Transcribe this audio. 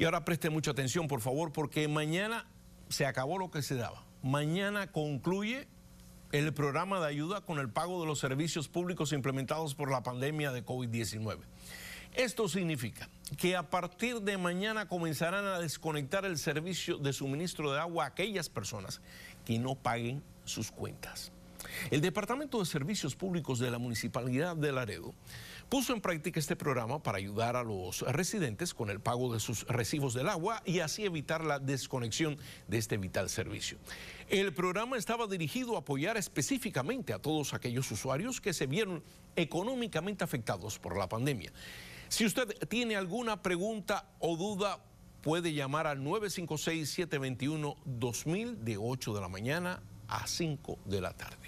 Y ahora preste mucha atención, por favor, porque mañana se acabó lo que se daba. Mañana concluye el programa de ayuda con el pago de los servicios públicos implementados por la pandemia de COVID-19. Esto significa que a partir de mañana comenzarán a desconectar el servicio de suministro de agua a aquellas personas que no paguen sus cuentas. El Departamento de Servicios Públicos de la Municipalidad de Laredo puso en práctica este programa para ayudar a los residentes con el pago de sus recibos del agua y así evitar la desconexión de este vital servicio. El programa estaba dirigido a apoyar específicamente a todos aquellos usuarios que se vieron económicamente afectados por la pandemia. Si usted tiene alguna pregunta o duda, puede llamar al 956-721-2000 de 8 de la mañana a 5 de la tarde.